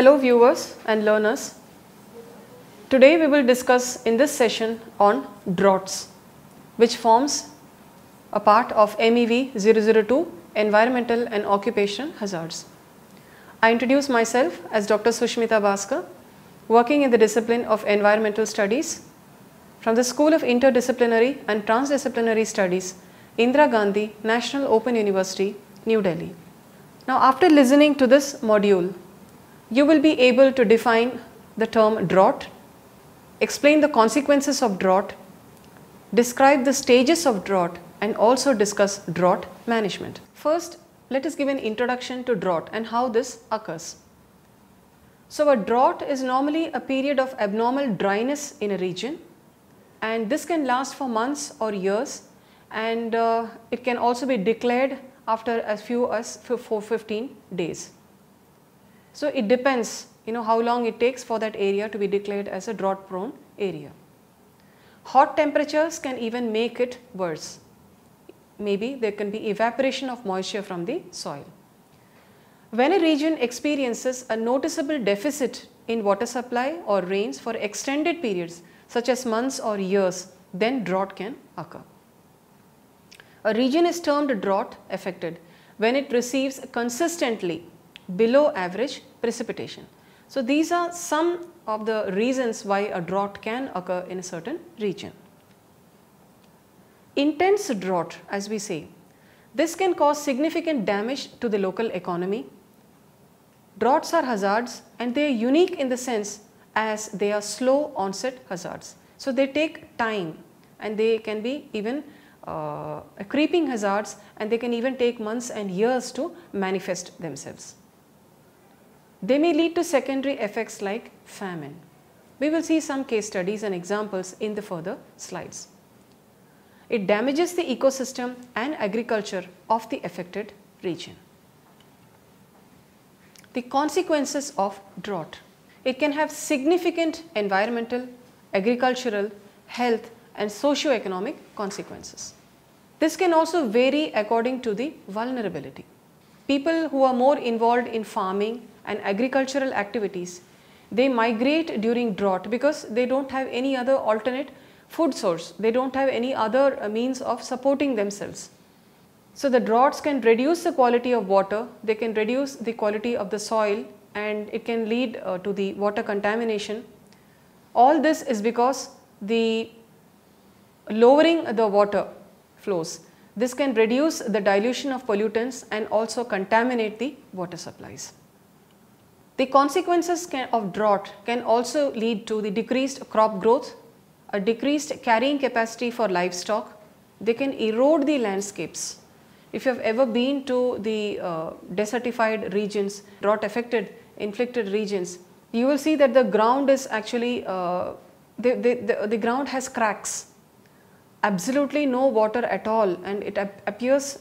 Hello viewers and learners. Today we will discuss in this session on droughts which forms a part of MEV 002 environmental and occupational hazards. I introduce myself as Dr. Sushmita Bhaskar working in the discipline of environmental studies from the School of Interdisciplinary and Transdisciplinary Studies Indira Gandhi National Open University New Delhi. Now after listening to this module you will be able to define the term drought, explain the consequences of drought, describe the stages of drought and also discuss drought management. First, let us give an introduction to drought and how this occurs. So, a drought is normally a period of abnormal dryness in a region and this can last for months or years and uh, it can also be declared after as few as uh, 15 days. So it depends you know how long it takes for that area to be declared as a drought prone area. Hot temperatures can even make it worse. Maybe there can be evaporation of moisture from the soil. When a region experiences a noticeable deficit in water supply or rains for extended periods such as months or years, then drought can occur. A region is termed drought affected when it receives consistently below average precipitation. So, these are some of the reasons why a drought can occur in a certain region. Intense drought as we say, this can cause significant damage to the local economy. Droughts are hazards and they are unique in the sense as they are slow onset hazards. So, they take time and they can be even uh, creeping hazards and they can even take months and years to manifest themselves. They may lead to secondary effects like famine. We will see some case studies and examples in the further slides. It damages the ecosystem and agriculture of the affected region. The consequences of drought. It can have significant environmental, agricultural, health and socio-economic consequences. This can also vary according to the vulnerability. People who are more involved in farming and agricultural activities, they migrate during drought because they don't have any other alternate food source. They don't have any other uh, means of supporting themselves. So the droughts can reduce the quality of water, they can reduce the quality of the soil and it can lead uh, to the water contamination. All this is because the lowering the water flows. This can reduce the dilution of pollutants and also contaminate the water supplies. The consequences can, of drought can also lead to the decreased crop growth, a decreased carrying capacity for livestock, they can erode the landscapes. If you have ever been to the uh, desertified regions, drought affected, inflicted regions, you will see that the ground is actually, uh, the, the, the, the, ground has cracks, absolutely no water at all and it ap appears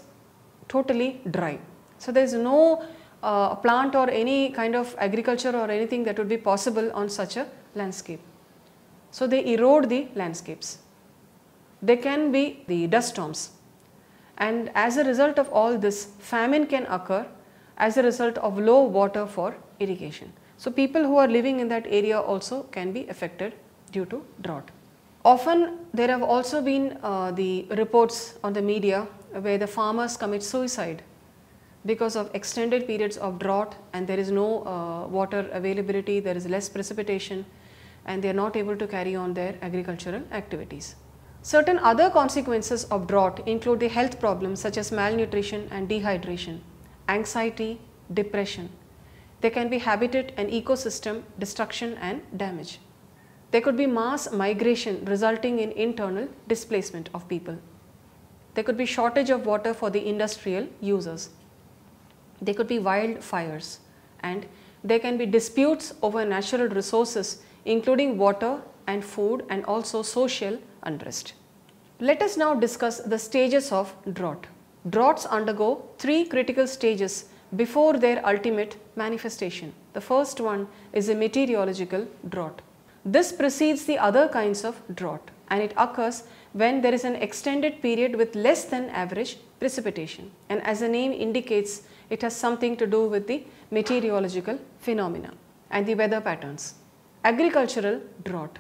totally dry. So, there is no uh, plant or any kind of agriculture or anything that would be possible on such a landscape. So, they erode the landscapes. They can be the dust storms and as a result of all this famine can occur as a result of low water for irrigation. So, people who are living in that area also can be affected due to drought. Often there have also been uh, the reports on the media where the farmers commit suicide because of extended periods of drought and there is no uh, water availability, there is less precipitation and they are not able to carry on their agricultural activities. Certain other consequences of drought include the health problems such as malnutrition and dehydration, anxiety, depression. There can be habitat and ecosystem destruction and damage. There could be mass migration resulting in internal displacement of people. There could be shortage of water for the industrial users they could be wildfires and there can be disputes over natural resources including water and food and also social unrest. Let us now discuss the stages of drought. Droughts undergo three critical stages before their ultimate manifestation. The first one is a meteorological drought. This precedes the other kinds of drought and it occurs when there is an extended period with less than average precipitation. And as the name indicates, it has something to do with the meteorological phenomena and the weather patterns. Agricultural drought.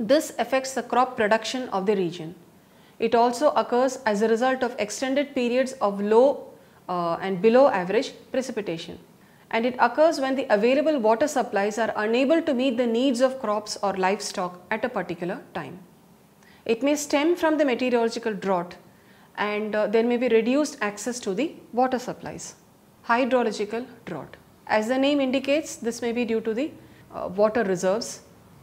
This affects the crop production of the region. It also occurs as a result of extended periods of low uh, and below average precipitation and it occurs when the available water supplies are unable to meet the needs of crops or livestock at a particular time. It may stem from the meteorological drought and uh, there may be reduced access to the water supplies hydrological drought. As the name indicates, this may be due to the uh, water reserves.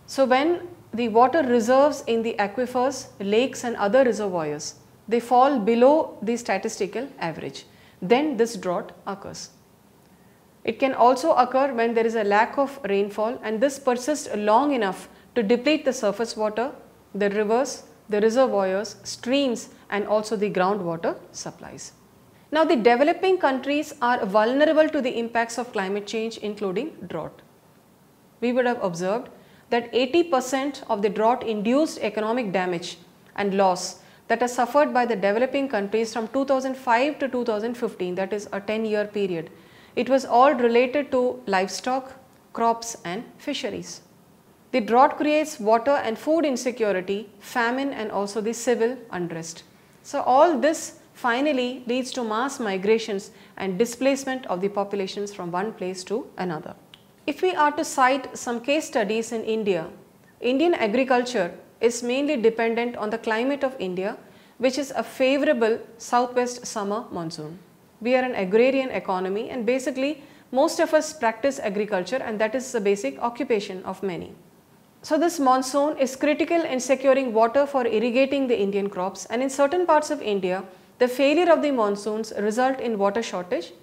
So, when the water reserves in the aquifers, lakes and other reservoirs, they fall below the statistical average, then this drought occurs. It can also occur when there is a lack of rainfall and this persists long enough to deplete the surface water, the rivers, the reservoirs, streams and also the groundwater supplies. Now the developing countries are vulnerable to the impacts of climate change including drought. We would have observed that 80% of the drought induced economic damage and loss that are suffered by the developing countries from 2005 to 2015 that is a 10 year period. It was all related to livestock, crops and fisheries. The drought creates water and food insecurity, famine and also the civil unrest. So all this finally leads to mass migrations and displacement of the populations from one place to another. If we are to cite some case studies in India, Indian agriculture is mainly dependent on the climate of India which is a favorable southwest summer monsoon. We are an agrarian economy and basically most of us practice agriculture and that is the basic occupation of many. So this monsoon is critical in securing water for irrigating the Indian crops and in certain parts of India, the failure of the monsoons result in water shortage.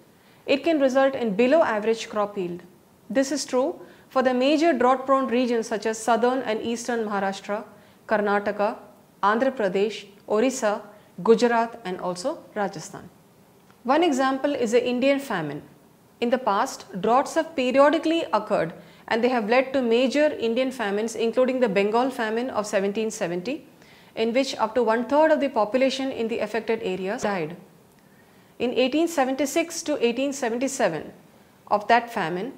It can result in below average crop yield. This is true for the major drought prone regions such as southern and eastern Maharashtra, Karnataka, Andhra Pradesh, Orissa, Gujarat and also Rajasthan. One example is the Indian famine. In the past, droughts have periodically occurred and they have led to major Indian famines including the Bengal famine of 1770, in which up to one-third of the population in the affected areas died. In 1876 to 1877 of that famine,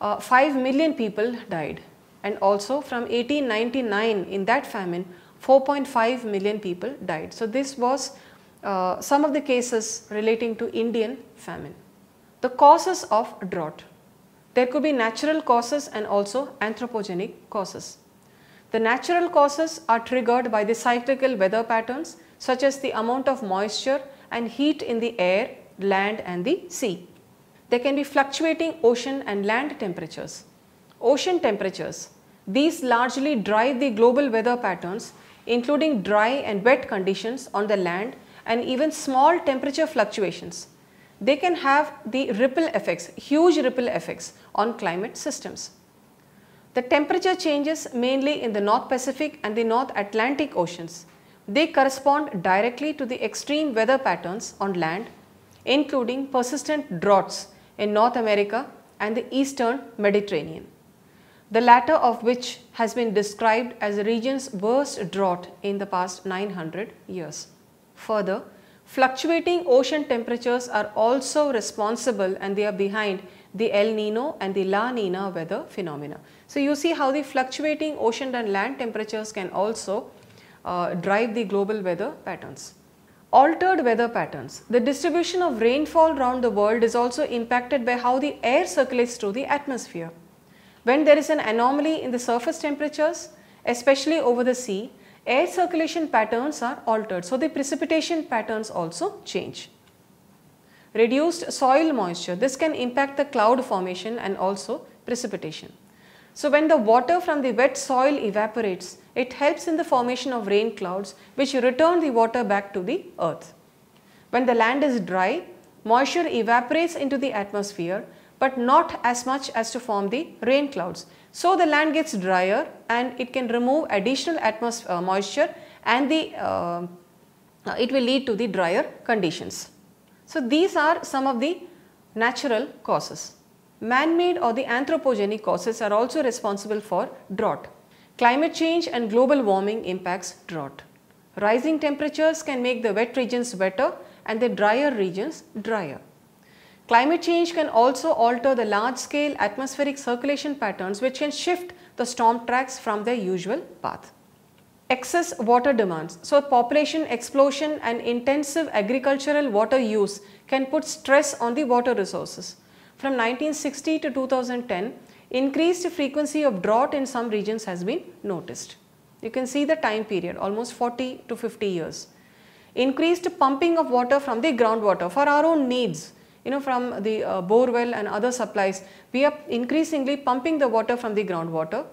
uh, 5 million people died and also from 1899 in that famine 4.5 million people died. So, this was uh, some of the cases relating to Indian famine. The causes of drought. There could be natural causes and also anthropogenic causes. The natural causes are triggered by the cyclical weather patterns such as the amount of moisture and heat in the air, land and the sea. There can be fluctuating ocean and land temperatures. Ocean temperatures, these largely drive the global weather patterns including dry and wet conditions on the land and even small temperature fluctuations. They can have the ripple effects, huge ripple effects on climate systems. The temperature changes mainly in the North Pacific and the North Atlantic Oceans. They correspond directly to the extreme weather patterns on land, including persistent droughts in North America and the eastern Mediterranean, the latter of which has been described as the region's worst drought in the past 900 years. Further, fluctuating ocean temperatures are also responsible and they are behind the El Nino and the La Nina weather phenomena. So, you see how the fluctuating ocean and land temperatures can also uh, drive the global weather patterns. Altered weather patterns. The distribution of rainfall around the world is also impacted by how the air circulates through the atmosphere. When there is an anomaly in the surface temperatures, especially over the sea, air circulation patterns are altered. So, the precipitation patterns also change reduced soil moisture. This can impact the cloud formation and also precipitation. So when the water from the wet soil evaporates, it helps in the formation of rain clouds which return the water back to the earth. When the land is dry, moisture evaporates into the atmosphere but not as much as to form the rain clouds. So the land gets drier and it can remove additional atmosphere uh, moisture and the uh, it will lead to the drier conditions. So these are some of the natural causes. Man-made or the anthropogenic causes are also responsible for drought. Climate change and global warming impacts drought. Rising temperatures can make the wet regions wetter and the drier regions drier. Climate change can also alter the large-scale atmospheric circulation patterns which can shift the storm tracks from their usual path excess water demands. So population explosion and intensive agricultural water use can put stress on the water resources. From 1960 to 2010, increased frequency of drought in some regions has been noticed. You can see the time period almost 40 to 50 years. Increased pumping of water from the groundwater for our own needs you know from the uh, bore well and other supplies we are increasingly pumping the water from the groundwater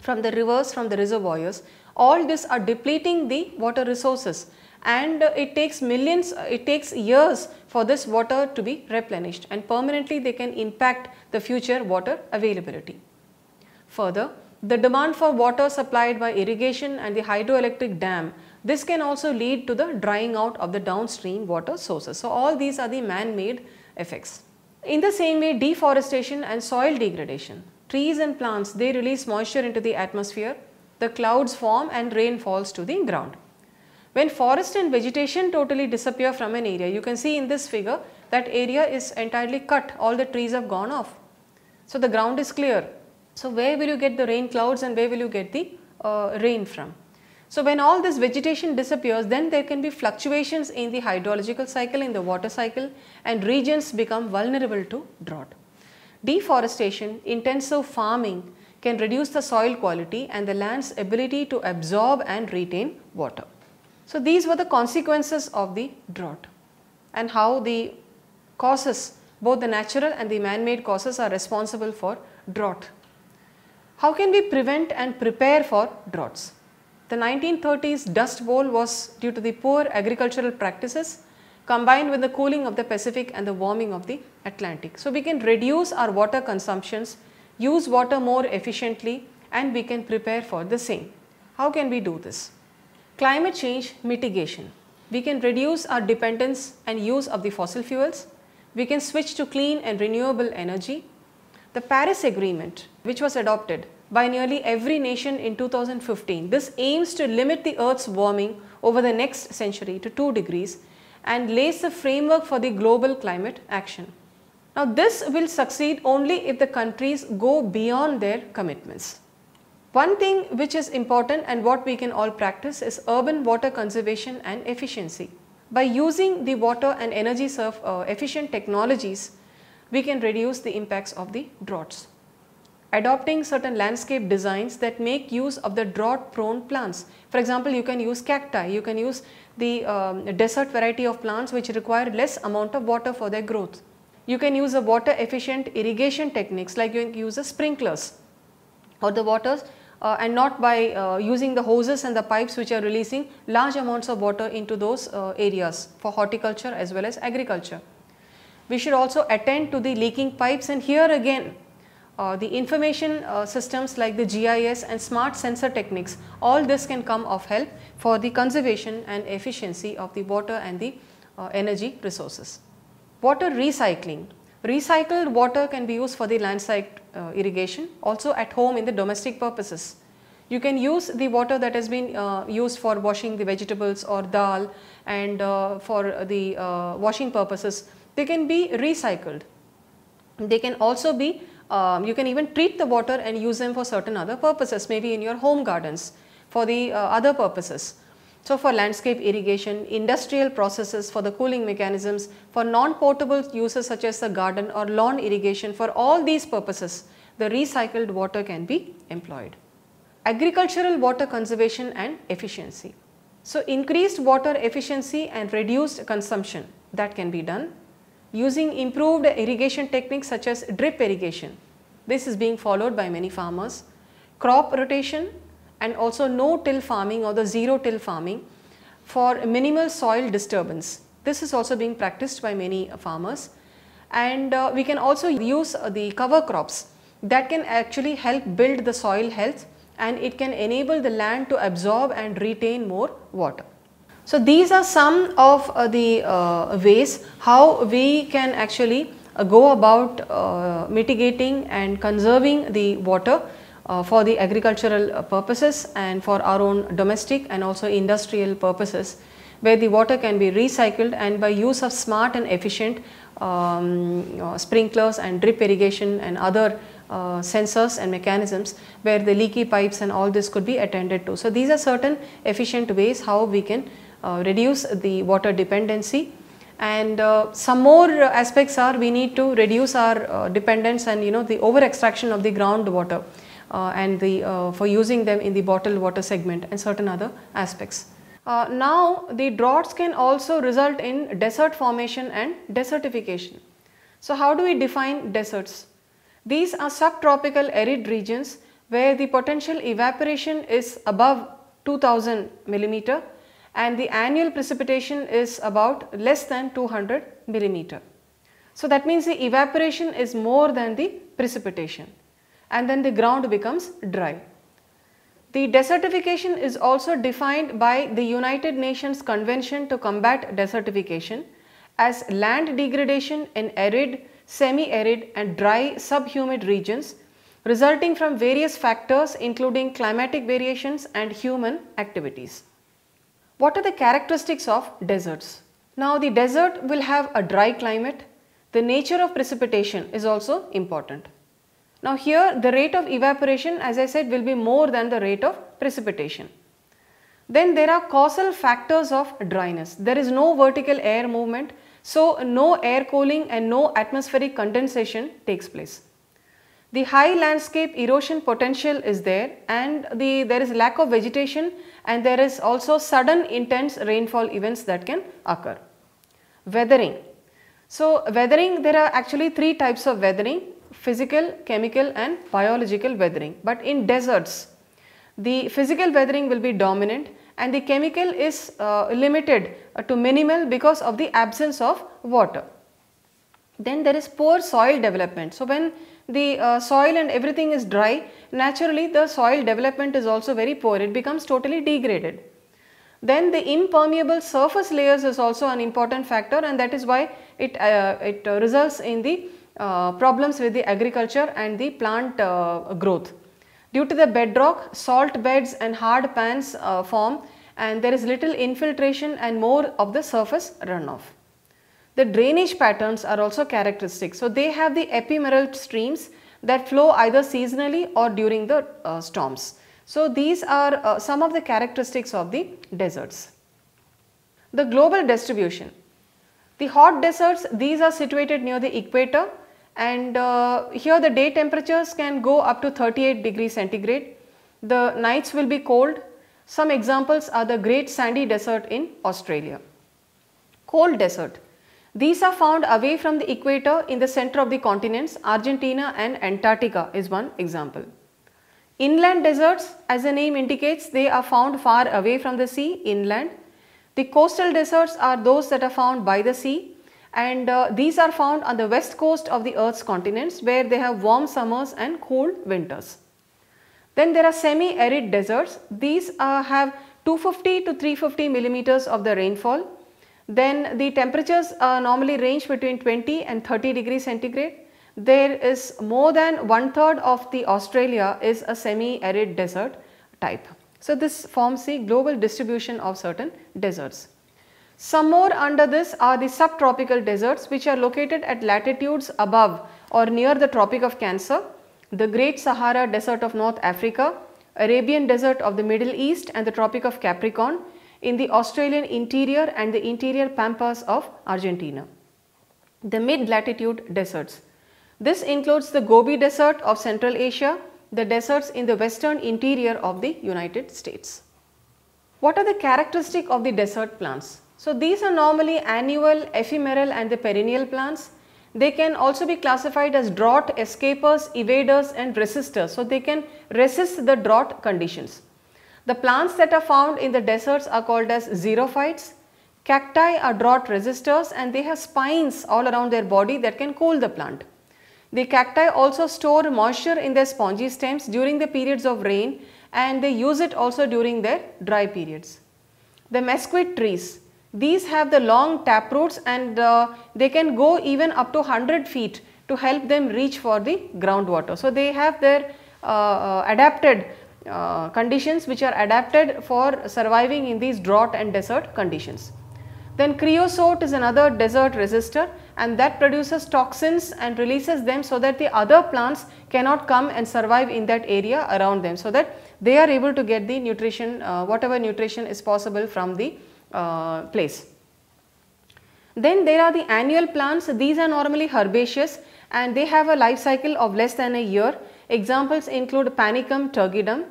from the rivers from the reservoirs all this are depleting the water resources and uh, it takes millions, uh, it takes years for this water to be replenished and permanently they can impact the future water availability. Further, the demand for water supplied by irrigation and the hydroelectric dam, this can also lead to the drying out of the downstream water sources. So, all these are the man-made effects. In the same way, deforestation and soil degradation, trees and plants, they release moisture into the atmosphere the clouds form and rain falls to the ground. When forest and vegetation totally disappear from an area, you can see in this figure that area is entirely cut, all the trees have gone off. So, the ground is clear. So, where will you get the rain clouds and where will you get the uh, rain from? So, when all this vegetation disappears, then there can be fluctuations in the hydrological cycle, in the water cycle and regions become vulnerable to drought. Deforestation, intensive farming can reduce the soil quality and the land's ability to absorb and retain water. So, these were the consequences of the drought and how the causes both the natural and the man-made causes are responsible for drought. How can we prevent and prepare for droughts? The 1930s dust bowl was due to the poor agricultural practices combined with the cooling of the Pacific and the warming of the Atlantic. So, we can reduce our water consumptions use water more efficiently and we can prepare for the same. How can we do this? Climate change mitigation. We can reduce our dependence and use of the fossil fuels. We can switch to clean and renewable energy. The Paris Agreement, which was adopted by nearly every nation in 2015, this aims to limit the Earth's warming over the next century to 2 degrees and lays the framework for the global climate action. Now this will succeed only if the countries go beyond their commitments. One thing which is important and what we can all practice is urban water conservation and efficiency. By using the water and energy uh, efficient technologies, we can reduce the impacts of the droughts. Adopting certain landscape designs that make use of the drought prone plants. For example, you can use cacti, you can use the um, desert variety of plants which require less amount of water for their growth. You can use a water efficient irrigation techniques like you can use a sprinklers or the waters uh, and not by uh, using the hoses and the pipes which are releasing large amounts of water into those uh, areas for horticulture as well as agriculture. We should also attend to the leaking pipes and here again uh, the information uh, systems like the GIS and smart sensor techniques all this can come of help for the conservation and efficiency of the water and the uh, energy resources. Water recycling. Recycled water can be used for the landside uh, irrigation, also at home in the domestic purposes. You can use the water that has been uh, used for washing the vegetables or dal and uh, for the uh, washing purposes, they can be recycled. They can also be, um, you can even treat the water and use them for certain other purposes, maybe in your home gardens for the uh, other purposes. So, for landscape irrigation, industrial processes for the cooling mechanisms, for non-portable uses such as the garden or lawn irrigation, for all these purposes, the recycled water can be employed. Agricultural water conservation and efficiency. So, increased water efficiency and reduced consumption that can be done using improved irrigation techniques such as drip irrigation. This is being followed by many farmers. Crop rotation and also no till farming or the zero till farming for minimal soil disturbance. This is also being practiced by many uh, farmers and uh, we can also use uh, the cover crops that can actually help build the soil health and it can enable the land to absorb and retain more water. So these are some of uh, the uh, ways how we can actually go about mitigating and conserving the water uh, for the agricultural purposes and for our own domestic and also industrial purposes where the water can be recycled and by use of smart and efficient um, uh, sprinklers and drip irrigation and other uh, sensors and mechanisms where the leaky pipes and all this could be attended to. So, these are certain efficient ways how we can uh, reduce the water dependency and uh, some more aspects are we need to reduce our uh, dependence and you know the over extraction of the groundwater. Uh, and the, uh, for using them in the bottled water segment and certain other aspects. Uh, now the droughts can also result in desert formation and desertification. So how do we define deserts? These are subtropical arid regions where the potential evaporation is above 2000 millimeter and the annual precipitation is about less than 200 millimeter. So that means the evaporation is more than the precipitation and then the ground becomes dry. The desertification is also defined by the United Nations Convention to Combat Desertification as land degradation in arid, semi-arid and dry subhumid regions resulting from various factors including climatic variations and human activities. What are the characteristics of deserts? Now the desert will have a dry climate. The nature of precipitation is also important. Now here the rate of evaporation as I said will be more than the rate of precipitation. Then there are causal factors of dryness. There is no vertical air movement so no air cooling and no atmospheric condensation takes place. The high landscape erosion potential is there and the, there is lack of vegetation and there is also sudden intense rainfall events that can occur. Weathering. So weathering, there are actually three types of weathering physical, chemical and biological weathering. But in deserts, the physical weathering will be dominant and the chemical is uh, limited uh, to minimal because of the absence of water. Then there is poor soil development. So, when the uh, soil and everything is dry, naturally the soil development is also very poor, it becomes totally degraded. Then the impermeable surface layers is also an important factor and that is why it, uh, it results in the uh, problems with the agriculture and the plant uh, growth. Due to the bedrock, salt beds and hard pans uh, form and there is little infiltration and more of the surface runoff. The drainage patterns are also characteristic. So, they have the ephemeral streams that flow either seasonally or during the uh, storms. So, these are uh, some of the characteristics of the deserts. The global distribution. The hot deserts, these are situated near the equator and uh, here the day temperatures can go up to 38 degrees centigrade. The nights will be cold. Some examples are the Great Sandy Desert in Australia. Cold Desert. These are found away from the equator in the center of the continents. Argentina and Antarctica is one example. Inland deserts, as the name indicates, they are found far away from the sea, inland. The coastal deserts are those that are found by the sea and uh, these are found on the west coast of the earth's continents where they have warm summers and cold winters. Then there are semi-arid deserts. These uh, have 250 to 350 millimeters of the rainfall. Then the temperatures uh, normally range between 20 and 30 degrees centigrade. There is more than one third of the Australia is a semi-arid desert type. So this forms the global distribution of certain deserts. Some more under this are the subtropical deserts which are located at latitudes above or near the Tropic of Cancer, the Great Sahara Desert of North Africa, Arabian Desert of the Middle East and the Tropic of Capricorn in the Australian interior and the interior pampas of Argentina. The mid-latitude deserts. This includes the Gobi Desert of Central Asia, the deserts in the western interior of the United States. What are the characteristic of the desert plants? So, these are normally annual, ephemeral and the perennial plants. They can also be classified as drought escapers, evaders and resistors. So, they can resist the drought conditions. The plants that are found in the deserts are called as xerophytes. Cacti are drought resistors and they have spines all around their body that can cool the plant. The cacti also store moisture in their spongy stems during the periods of rain and they use it also during their dry periods. The mesquite trees these have the long tap roots and uh, they can go even up to 100 feet to help them reach for the groundwater. So, they have their uh, uh, adapted uh, conditions which are adapted for surviving in these drought and desert conditions. Then creosote is another desert resistor and that produces toxins and releases them so that the other plants cannot come and survive in that area around them so that they are able to get the nutrition uh, whatever nutrition is possible from the uh, place. Then there are the annual plants. These are normally herbaceous and they have a life cycle of less than a year. Examples include panicum, turgidum.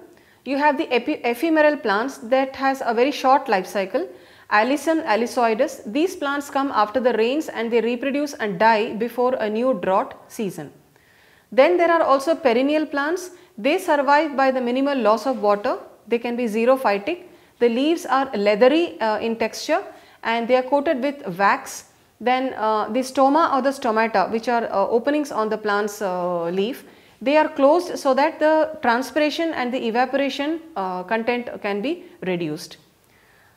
You have the ephemeral plants that has a very short life cycle. Alicum, alisoidus. These plants come after the rains and they reproduce and die before a new drought season. Then there are also perennial plants. They survive by the minimal loss of water. They can be xerophytic the leaves are leathery uh, in texture and they are coated with wax. Then uh, the stoma or the stomata which are uh, openings on the plant's uh, leaf, they are closed so that the transpiration and the evaporation uh, content can be reduced.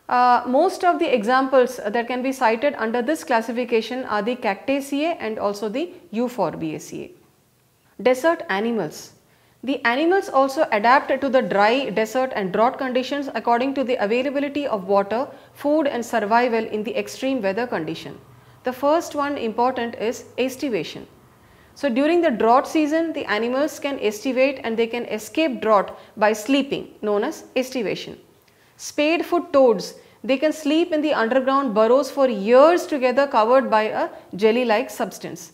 Uh, most of the examples that can be cited under this classification are the Cactaceae and also the Euphorbiaceae. Desert animals. The animals also adapt to the dry, desert and drought conditions according to the availability of water, food and survival in the extreme weather condition. The first one important is estivation. So during the drought season, the animals can estivate and they can escape drought by sleeping known as estivation. Spadefoot toads, they can sleep in the underground burrows for years together covered by a jelly-like substance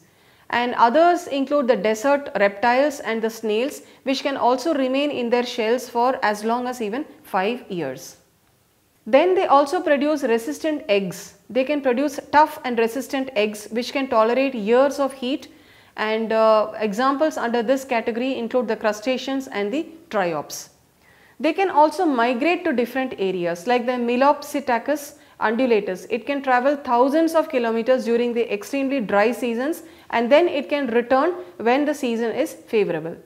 and others include the desert reptiles and the snails which can also remain in their shells for as long as even 5 years. Then they also produce resistant eggs. They can produce tough and resistant eggs which can tolerate years of heat and uh, examples under this category include the crustaceans and the triops. They can also migrate to different areas like the Melopsitacus undulators. It can travel thousands of kilometers during the extremely dry seasons and then it can return when the season is favorable.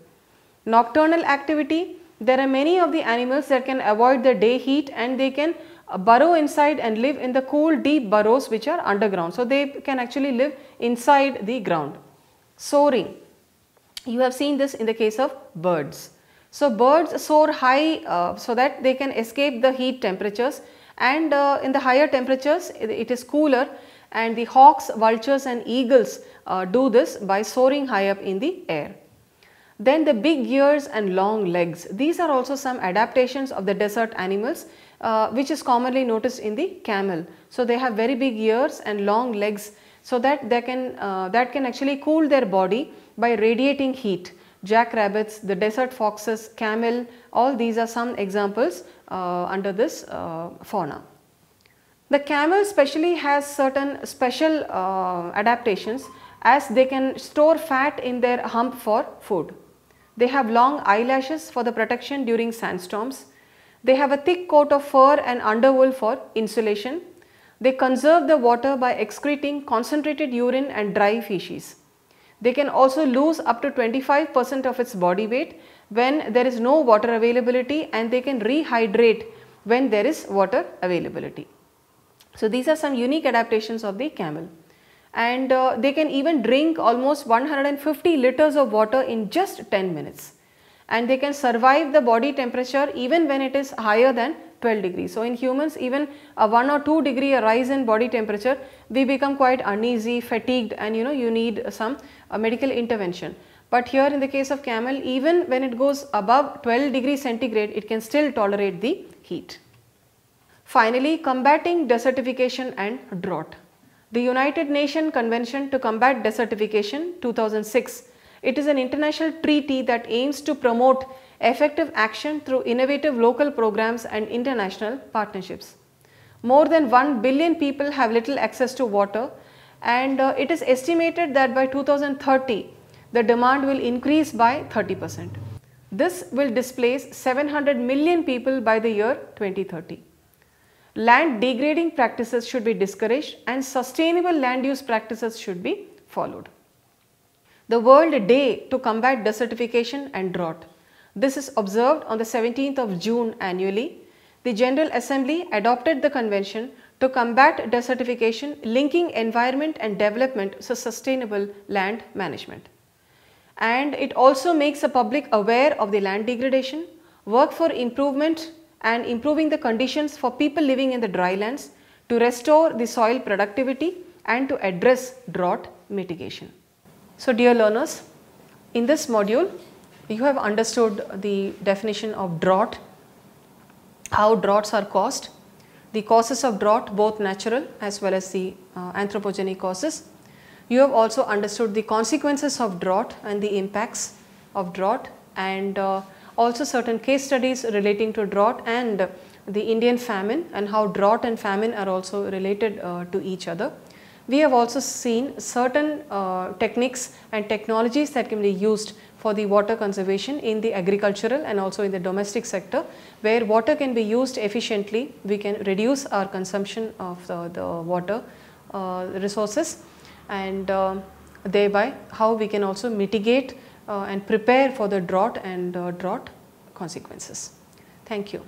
Nocturnal activity, there are many of the animals that can avoid the day heat and they can uh, burrow inside and live in the cool deep burrows which are underground. So, they can actually live inside the ground. Soaring, you have seen this in the case of birds. So, birds soar high uh, so that they can escape the heat temperatures and uh, in the higher temperatures it is cooler and the hawks, vultures and eagles uh, do this by soaring high up in the air. Then the big ears and long legs. These are also some adaptations of the desert animals uh, which is commonly noticed in the camel. So they have very big ears and long legs so that they can uh, that can actually cool their body by radiating heat jackrabbits, the desert foxes, camel, all these are some examples uh, under this uh, fauna. The camel specially, has certain special uh, adaptations as they can store fat in their hump for food. They have long eyelashes for the protection during sandstorms. They have a thick coat of fur and underwool for insulation. They conserve the water by excreting concentrated urine and dry feces. They can also lose up to 25% of its body weight when there is no water availability and they can rehydrate when there is water availability. So, these are some unique adaptations of the camel and uh, they can even drink almost 150 liters of water in just 10 minutes and they can survive the body temperature even when it is higher than 12 degrees. So, in humans even a 1 or 2 degree rise in body temperature we become quite uneasy, fatigued and you know you need some a medical intervention. But here in the case of camel, even when it goes above 12 degree centigrade, it can still tolerate the heat. Finally, combating desertification and drought. The United Nations Convention to Combat Desertification 2006. It is an international treaty that aims to promote effective action through innovative local programs and international partnerships. More than 1 billion people have little access to water and uh, it is estimated that by 2030 the demand will increase by 30 percent. This will displace 700 million people by the year 2030. Land degrading practices should be discouraged and sustainable land use practices should be followed. The World Day to Combat Desertification and Drought. This is observed on the 17th of June annually. The General Assembly adopted the convention to combat desertification linking environment and development to sustainable land management. And it also makes the public aware of the land degradation, work for improvement and improving the conditions for people living in the drylands to restore the soil productivity and to address drought mitigation. So dear learners, in this module you have understood the definition of drought, how droughts are caused, the causes of drought both natural as well as the uh, anthropogenic causes. You have also understood the consequences of drought and the impacts of drought and uh, also certain case studies relating to drought and the Indian famine and how drought and famine are also related uh, to each other. We have also seen certain uh, techniques and technologies that can be used for the water conservation in the agricultural and also in the domestic sector where water can be used efficiently, we can reduce our consumption of the, the water uh, resources and uh, thereby how we can also mitigate uh, and prepare for the drought and uh, drought consequences. Thank you.